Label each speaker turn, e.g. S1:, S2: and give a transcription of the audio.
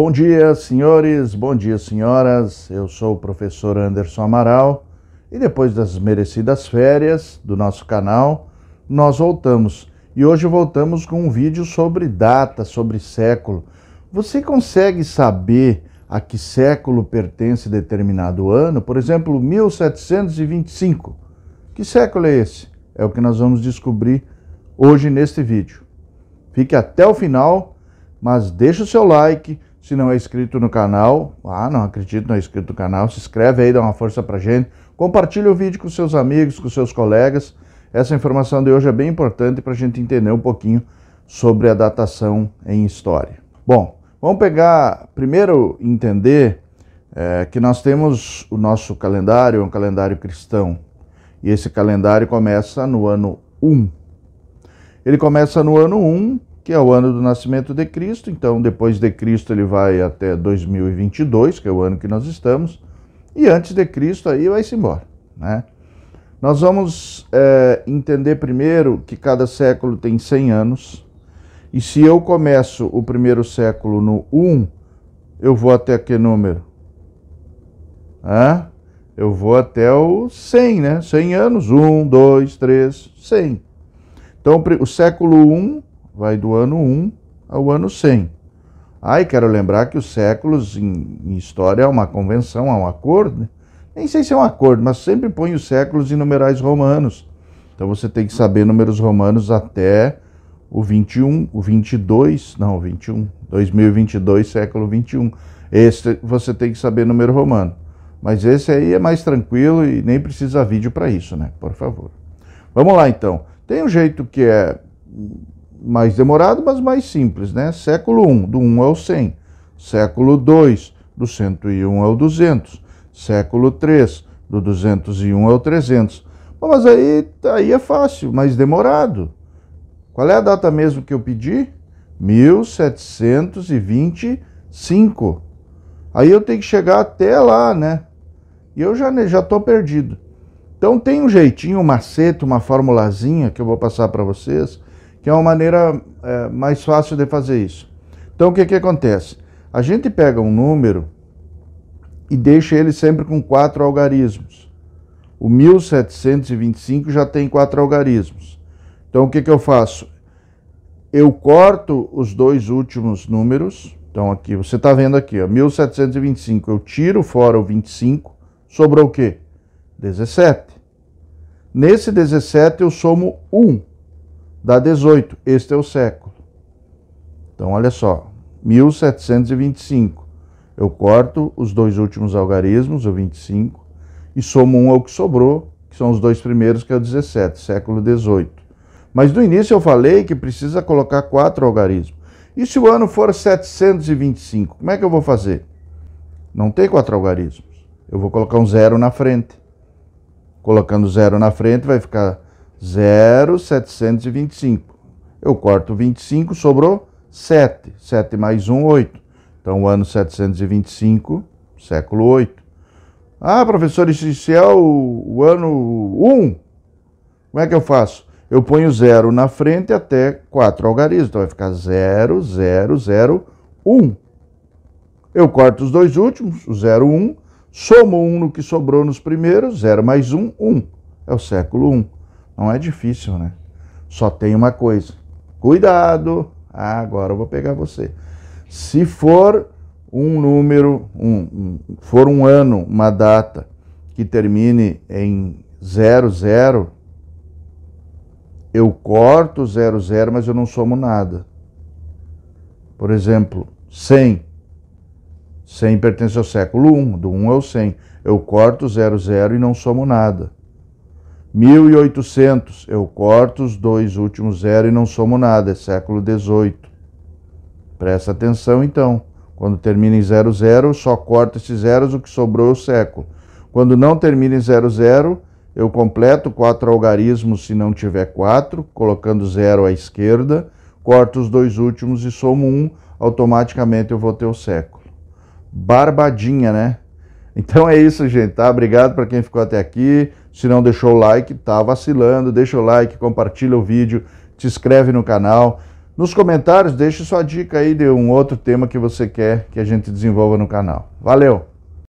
S1: Bom dia, senhores, bom dia, senhoras. Eu sou o professor Anderson Amaral e depois das merecidas férias do nosso canal, nós voltamos. E hoje voltamos com um vídeo sobre data, sobre século. Você consegue saber a que século pertence determinado ano? Por exemplo, 1725. Que século é esse? É o que nós vamos descobrir hoje neste vídeo. Fique até o final, mas deixe o seu like se não é inscrito no canal, ah, não acredito, não é inscrito no canal, se inscreve aí, dá uma força pra gente. Compartilha o vídeo com seus amigos, com seus colegas. Essa informação de hoje é bem importante para a gente entender um pouquinho sobre a datação em história. Bom, vamos pegar primeiro entender é, que nós temos o nosso calendário, um calendário cristão, e esse calendário começa no ano 1. Ele começa no ano 1 que é o ano do nascimento de Cristo. Então, depois de Cristo, ele vai até 2022, que é o ano que nós estamos, e antes de Cristo, aí vai-se embora. Né? Nós vamos é, entender primeiro que cada século tem 100 anos, e se eu começo o primeiro século no 1, eu vou até que número? Hã? Eu vou até o 100, né? 100 anos, 1, 2, 3, 100. Então, o século 1 vai do ano 1 ao ano 100. Ah, e quero lembrar que os séculos em, em história é uma convenção, é um acordo, né? nem sei se é um acordo, mas sempre põe os séculos em numerais romanos. Então você tem que saber números romanos até o 21, o 22, não, 21, 2022, século 21. Esse você tem que saber número romano. Mas esse aí é mais tranquilo e nem precisa vídeo para isso, né? Por favor. Vamos lá então. Tem um jeito que é mais demorado, mas mais simples, né? Século I, do 1 ao 100. Século II, do 101 ao 200. Século III, do 201 ao 300. Bom, mas aí, aí é fácil, mas demorado. Qual é a data mesmo que eu pedi? 1725. Aí eu tenho que chegar até lá, né? E eu já já perdido. Então tem um jeitinho, um macete, uma formulazinha que eu vou passar para vocês que é uma maneira é, mais fácil de fazer isso. Então, o que, que acontece? A gente pega um número e deixa ele sempre com quatro algarismos. O 1725 já tem quatro algarismos. Então, o que, que eu faço? Eu corto os dois últimos números. Então, aqui, você está vendo aqui, ó, 1725. Eu tiro fora o 25, sobrou o quê? 17. Nesse 17, eu somo 1 dá 18. Este é o século. Então, olha só, 1725. Eu corto os dois últimos algarismos, o 25, e somo um ao que sobrou, que são os dois primeiros, que é o 17, século 18. Mas no início eu falei que precisa colocar quatro algarismos. E se o ano for 725, como é que eu vou fazer? Não tem quatro algarismos. Eu vou colocar um zero na frente. Colocando zero na frente vai ficar 0,725. Eu corto 25, sobrou 7. 7 mais 1, 8. Então, o ano 725, século 8. Ah, professor, isso é o, o ano 1. Como é que eu faço? Eu ponho 0 na frente até 4 algarismos. Então, vai ficar 0, 0, 0, 1. Eu corto os dois últimos, o 0, 1. Somo 1 no que sobrou nos primeiros, 0 mais 1, 1. É o século 1. Não é difícil, né? Só tem uma coisa. Cuidado! Ah, agora eu vou pegar você. Se for um número, um, for um ano, uma data que termine em 00, eu corto 00, mas eu não somo nada. Por exemplo, 100. 100 pertence ao século 1, do 1 ao 100. Eu corto 00 e não somo nada. 1800, eu corto os dois últimos zero e não somo nada, é século 18. Presta atenção então. Quando termina em 00, só corto esses zeros, o que sobrou é o século. Quando não termina em 00, eu completo quatro algarismos se não tiver quatro, colocando zero à esquerda, corto os dois últimos e somo um, automaticamente eu vou ter o século. Barbadinha, né? Então é isso, gente, tá? Obrigado para quem ficou até aqui. Se não deixou o like, tá vacilando. Deixa o like, compartilha o vídeo, te inscreve no canal. Nos comentários, deixe sua dica aí de um outro tema que você quer que a gente desenvolva no canal. Valeu!